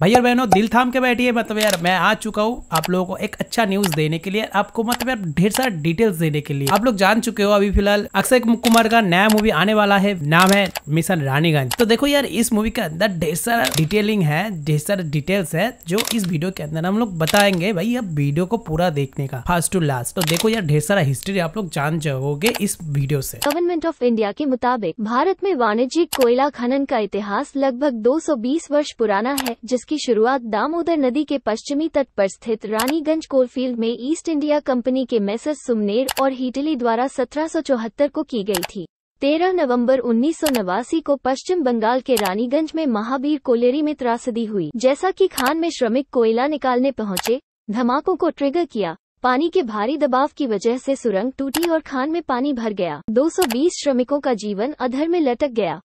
भाई और बहनों दिल थाम के बैठिए मतलब यार मैं आ चुका हूँ आप लोगों को एक अच्छा न्यूज देने के लिए आपको मतलब यार ढेर सारा डिटेल्स देने के लिए आप लोग जान चुके हो अभी फिलहाल अक्षय कुमार का नया मूवी आने वाला है नाम है मिशन रानीगंज तो देखो यार इस मूवी के अंदर ढेर सारा डिटेलिंग है ढेर सारा डिटेल्स है जो इस वीडियो के अंदर हम लोग बताएंगे भाई अब वीडियो को पूरा देखने का फर्स्ट टू लास्ट तो देखो यार ढेर सारा हिस्ट्री आप लोग जान जाओगे इस वीडियो से गवर्नमेंट ऑफ इंडिया के मुताबिक भारत में वाणिज्यिक कोयला खनन का इतिहास लगभग दो वर्ष पुराना है जिस जिसकी शुरुआत दामोदर नदी के पश्चिमी तट पर स्थित रानीगंज कोलफील्ड में ईस्ट इंडिया कंपनी के मैसर सुमनेर और हीटली द्वारा सत्रह को की गई थी 13 नवंबर उन्नीस को पश्चिम बंगाल के रानीगंज में महावीर कोलेरी में त्रासदी हुई जैसा कि खान में श्रमिक कोयला निकालने पहुंचे धमाकों को ट्रिगर किया पानी के भारी दबाव की वजह से सुरंग टूटी और खान में पानी भर गया 220 श्रमिकों का जीवन अधर में लटक गया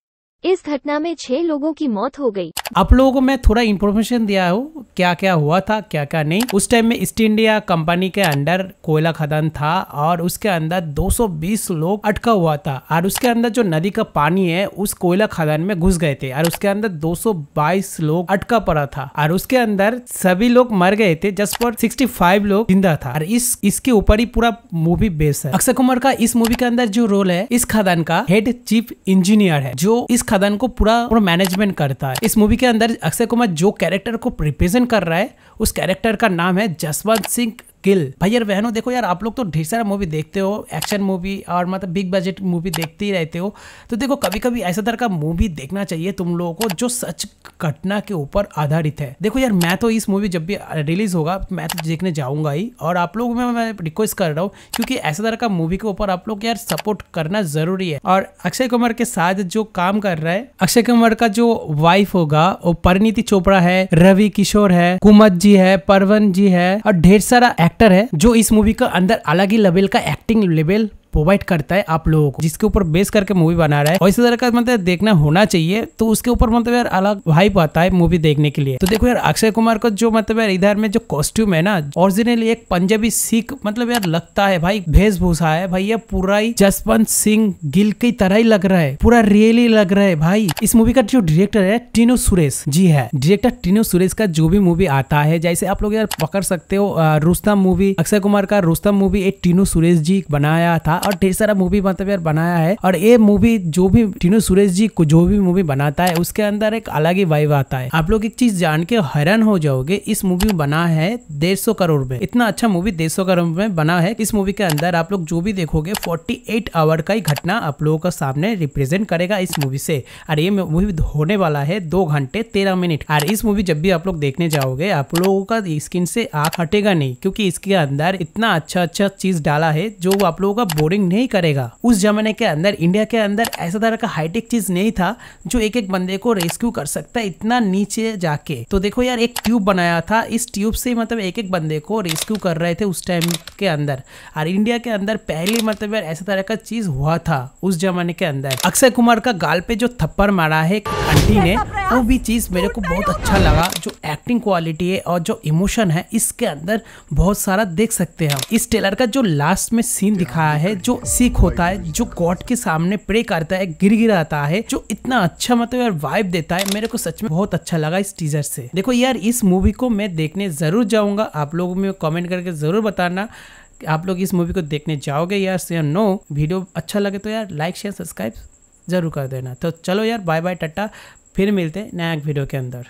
इस घटना में छह लोगों की मौत हो गई आप लोगों को मैं थोड़ा इन्फॉर्मेशन दिया हूँ क्या क्या हुआ था क्या क्या नहीं उस टाइम में ईस्ट इंडिया कंपनी के अंडर कोयला खदान था और उसके अंदर 220 लोग अटका हुआ था और उसके अंदर जो नदी का पानी है उस कोयला खदान में घुस गए थे और उसके अंदर 222 लोग अटका पड़ा था और उसके अंदर सभी लोग मर गए थे जस्ट फॉर 65 लोग जिंदा था और इस इसके ऊपर ही पूरा मूवी बेस है अक्षय कुमार का इस मूवी के अंदर जो रोल है इस खदान का हेड चीफ इंजीनियर है जो इस खदान को पूरा पूरा मैनेजमेंट करता है इस मूवी के अंदर अक्षय कुमार जो कैरेक्टर को रिप्रेजेंट कर रहा है उस कैरेक्टर का नाम है जसवंत सिंह किल भाई यार बहनों देखो यार आप लोग तो ढेर सारा मूवी देखते हो एक्शन मूवी और मतलब बिग बजट मूवी देखते ही रहते हो तो देखो कभी कभी ऐसा तरह का मूवी देखना चाहिए तुम लोगों को जो सच घटना के ऊपर आधारित है देखो यार मैं तो इस मूवी जब भी रिलीज होगा मैं तो देखने जाऊंगा ही और आप लोगों में मैं रिक्वेस्ट कर रहा हूँ क्योंकि ऐसा तरह का मूवी के ऊपर आप लोग यार सपोर्ट करना जरूरी है और अक्षय कुमार के साथ जो काम कर रहा है अक्षय कुमार का जो वाइफ होगा वो परिणीति चोपड़ा है रवि किशोर है कुमत जी है परवन जी है और ढेर सारा एक्टर है जो इस मूवी का अंदर अलग ही लेवल का एक्टिंग लेवल प्रोवाइड करता है आप लोगों को जिसके ऊपर बेस करके मूवी बना रहा है और इसी तरह का मतलब देखना होना चाहिए तो उसके ऊपर मतलब यार अलग भाई आता है मूवी देखने के लिए तो देखो यार अक्षय कुमार का जो मतलब यार इधर में जो कॉस्ट्यूम है ना ओरिजिनली एक पंजाबी सिख मतलब यार लगता है भाई वेशभूषा है भाई ये पूरा ही जसवंत सिंह गिल की तरह ही लग रहा है पूरा रियली लग रहा है भाई इस मूवी का जो डायरेक्टर है टीनू सुरेश जी है डायरेक्टर टीनू सुरेश का जो भी मूवी आता है जैसे आप लोग यार पकड़ सकते हो रुस्तम मूवी अक्षय कुमार का रुस्तम मूवी एक टीनू सुरेश जी बनाया था और ढेर सारा मूवी मतलब यार बनाया है और ये मूवी जो भी टीनू सुरेश जी को जो भी मूवी बनाता है उसके अंदर एक अलग ही वाइव आता है आप लोग एक चीज जान के हैरान हो जाओगे इस मूवी बना है डेढ़ सौ करोड़ रूपए इतना अच्छा मूवी डेढ़ सौ करोड़ में बना है इस मूवी के अंदर आप लोग जो भी देखोगे फोर्टी एट आवर का ही घटना आप लोगों का सामने रिप्रेजेंट करेगा इस मूवी से और ये मूवी होने वाला है दो घंटे तेरह मिनट और इस मूवी जब भी आप लोग देखने जाओगे आप लोगों का स्किन से आंख हटेगा नहीं क्योंकि इसके अंदर इतना अच्छा अच्छा चीज डाला है जो आप लोगों का बोरिंग नहीं करेगा उस जमाने के अंदर इंडिया के अंदर ऐसा तरह का हाईटेक चीज नहीं था जो एक एक बंदे को रेस्क्यू कर सकता है इतना नीचे जाके तो देखो यार एक ट्यूब बनाया था इस ट्यूब से मतलब एक एक बंदे को रेस्क्यू कर रहे थे उस टाइम के अंदर और इंडिया के अंदर पहली मतलब यार ऐसा तरह का चीज हुआ था उस जमाने के अंदर अक्षय कुमार का गाल पे जो थप्पड़ मारा है आंटी ने वो भी चीज मेरे को बहुत अच्छा लगा जो एक्टिंग क्वालिटी है और जो इमोशन है इसके अंदर बहुत सारा देख सकते हैं इस ट्रेलर का जो लास्ट में सीन दिखाया है एक जो सिख होता है जो गॉड के सामने प्रे करता है गिर गिराता है जो इतना अच्छा मतलब यार वाइब देता है मेरे को सच में बहुत अच्छा लगा इस टीजर से देखो यार इस मूवी को मैं देखने जरूर जाऊंगा आप लोगों में कॉमेंट करके जरूर बताना आप लोग इस मूवी को देखने जाओगे यार से नो वीडियो अच्छा लगे तो यार लाइक शेयर सब्सक्राइब जरूर कर देना तो चलो यार बाय बाय टट्टा फिर मिलते हैं नया वीडियो के अंदर